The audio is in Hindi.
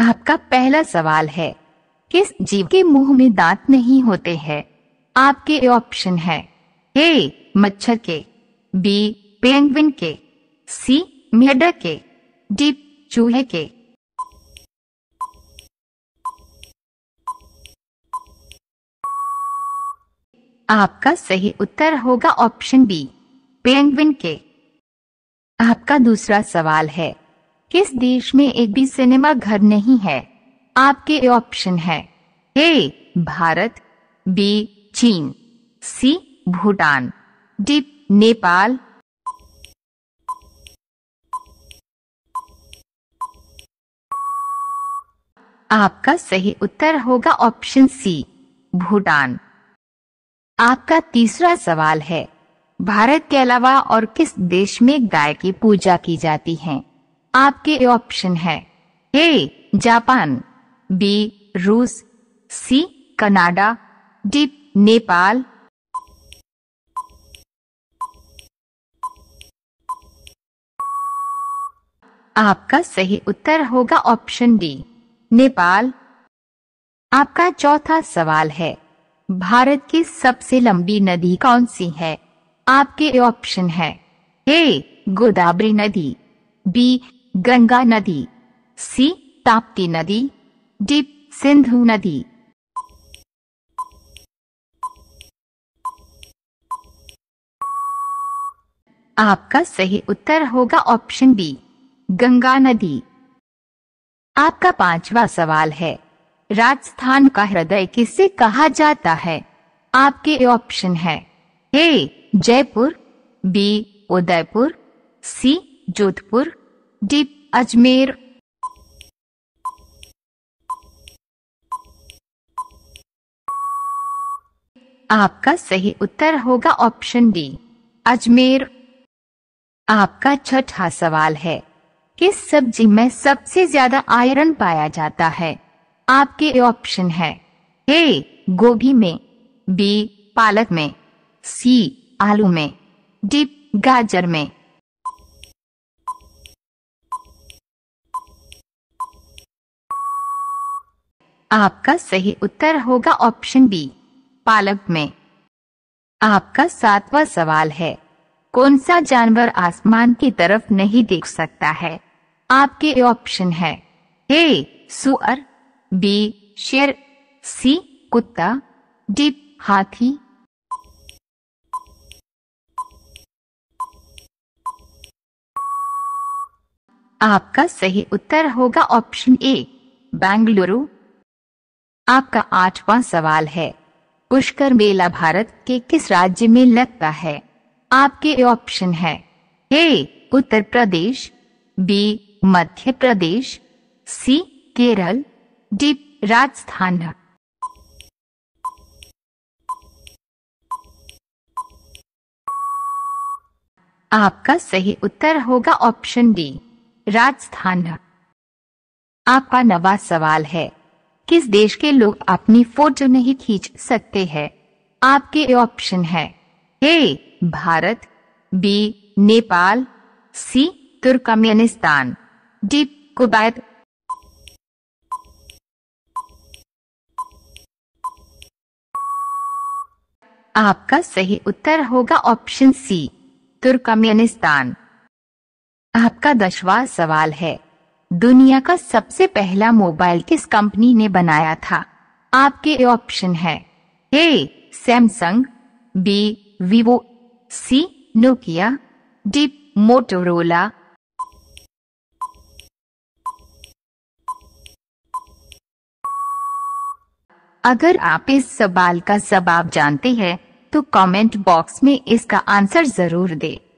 आपका पहला सवाल है किस जीव के मुंह में दांत नहीं होते हैं आपके ऑप्शन है ए मच्छर के बी पेंगविन के सी मेढक के डी चूहे के आपका सही उत्तर होगा ऑप्शन बी पेंगविन के आपका दूसरा सवाल है किस देश में एक भी सिनेमा घर नहीं है आपके ऑप्शन है ए भारत बी चीन सी भूटान डी नेपाल आपका सही उत्तर होगा ऑप्शन सी भूटान आपका तीसरा सवाल है भारत के अलावा और किस देश में गाय की पूजा की जाती है आपके ऑप्शन है ए जापान बी रूस सी कनाडा डी नेपाल आपका सही उत्तर होगा ऑप्शन डी नेपाल आपका चौथा सवाल है भारत की सबसे लंबी नदी कौन सी है आपके ऑप्शन है ए गोदावरी नदी बी गंगा नदी सी ताप्ती नदी डी सिंधु नदी आपका सही उत्तर होगा ऑप्शन बी गंगा नदी आपका पांचवा सवाल है राजस्थान का हृदय किसे कहा जाता है आपके ऑप्शन है A Jaipur B Udaipur C Jodhpur D Ajmer आपका सही उत्तर होगा ऑप्शन डी अजमेर आपका छठा सवाल है किस सब्जी में सबसे ज्यादा आयरन पाया जाता है आपके ऑप्शन है ए गोभी में बी पालक में सी आलू में डी गाजर में आपका सही उत्तर होगा ऑप्शन बी पालक में आपका सातवां सवाल है कौन सा जानवर आसमान की तरफ नहीं देख सकता है आपके ऑप्शन है ए सुअर बी शेर सी कुत्ता डी हाथी आपका सही उत्तर होगा ऑप्शन ए बेंगलुरु आपका आठवां सवाल है पुष्कर मेला भारत के किस राज्य में लगता है आपके ऑप्शन है A Uttar Pradesh B Madhya Pradesh C Kerala D Rajasthan आपका सही उत्तर होगा ऑप्शन डी राजस्थान आपका नवा सवाल है किस देश के लोग अपनी फोटो नहीं खींच सकते हैं आपके ऑप्शन है A Bharat B Nepal C Turkmenistan D Kuwait आपका सही उत्तर होगा ऑप्शन सी तुर्कमेनिस्तान आपका दसवां सवाल है दुनिया का सबसे पहला मोबाइल किस कंपनी ने बनाया था आपके ऑप्शन है A Samsung B Vivo C Nokia D Motorola अगर आप इस सवाल का जवाब जानते हैं तो कमेंट बॉक्स में इसका आंसर जरूर दें।